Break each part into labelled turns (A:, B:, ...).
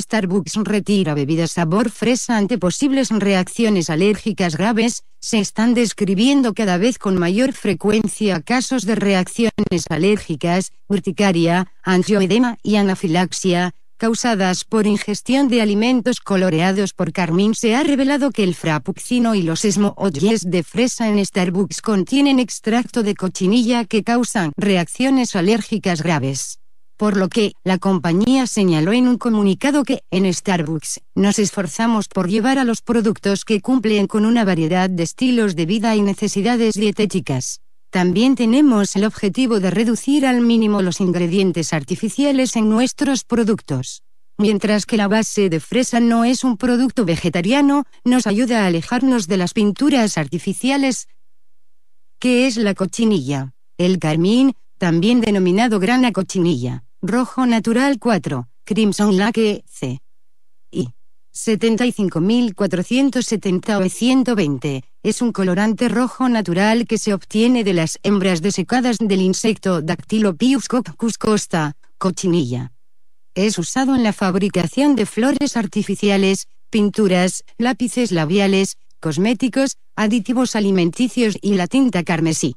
A: Starbucks retira bebidas sabor fresa ante posibles reacciones alérgicas graves, se están describiendo cada vez con mayor frecuencia casos de reacciones alérgicas, urticaria, angioedema y anafilaxia, causadas por ingestión de alimentos coloreados por carmín se ha revelado que el frappuccino y los smoothies de fresa en Starbucks contienen extracto de cochinilla que causan reacciones alérgicas graves por lo que la compañía señaló en un comunicado que, en Starbucks, nos esforzamos por llevar a los productos que cumplen con una variedad de estilos de vida y necesidades dietéticas. También tenemos el objetivo de reducir al mínimo los ingredientes artificiales en nuestros productos. Mientras que la base de fresa no es un producto vegetariano, nos ayuda a alejarnos de las pinturas artificiales, ¿Qué es la cochinilla, el carmín, también denominado grana cochinilla. Rojo Natural 4, Crimson Lake C. Y 75.470 o 120 es un colorante rojo natural que se obtiene de las hembras desecadas del insecto Dactylopius coccus costa, cochinilla. Es usado en la fabricación de flores artificiales, pinturas, lápices labiales, cosméticos, aditivos alimenticios y la tinta carmesí.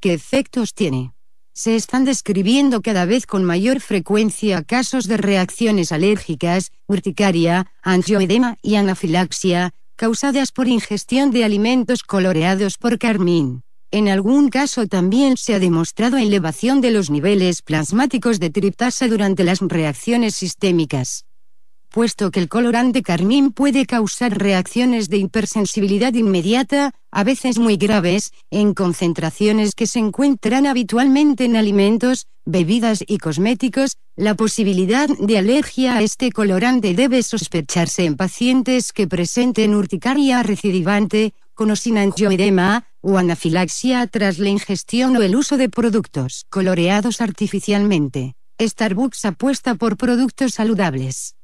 A: ¿Qué efectos tiene? se están describiendo cada vez con mayor frecuencia casos de reacciones alérgicas, urticaria, angioedema y anafilaxia, causadas por ingestión de alimentos coloreados por carmín. En algún caso también se ha demostrado elevación de los niveles plasmáticos de triptasa durante las reacciones sistémicas puesto que el colorante carmín puede causar reacciones de hipersensibilidad inmediata, a veces muy graves, en concentraciones que se encuentran habitualmente en alimentos, bebidas y cosméticos, la posibilidad de alergia a este colorante debe sospecharse en pacientes que presenten urticaria recidivante, con o sin angioedema, o anafilaxia tras la ingestión o el uso de productos coloreados artificialmente. Starbucks apuesta por productos saludables.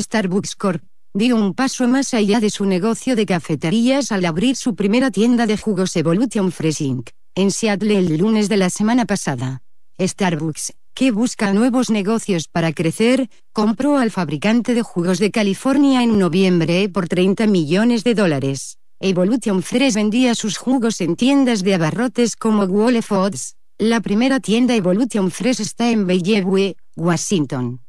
A: Starbucks Corp. dio un paso más allá de su negocio de cafeterías al abrir su primera tienda de jugos Evolution Fresh Inc. en Seattle el lunes de la semana pasada. Starbucks, que busca nuevos negocios para crecer, compró al fabricante de jugos de California en noviembre por 30 millones de dólares. Evolution Fresh vendía sus jugos en tiendas de abarrotes como Whole Foods. La primera tienda Evolution Fresh está en Bellevue, Washington.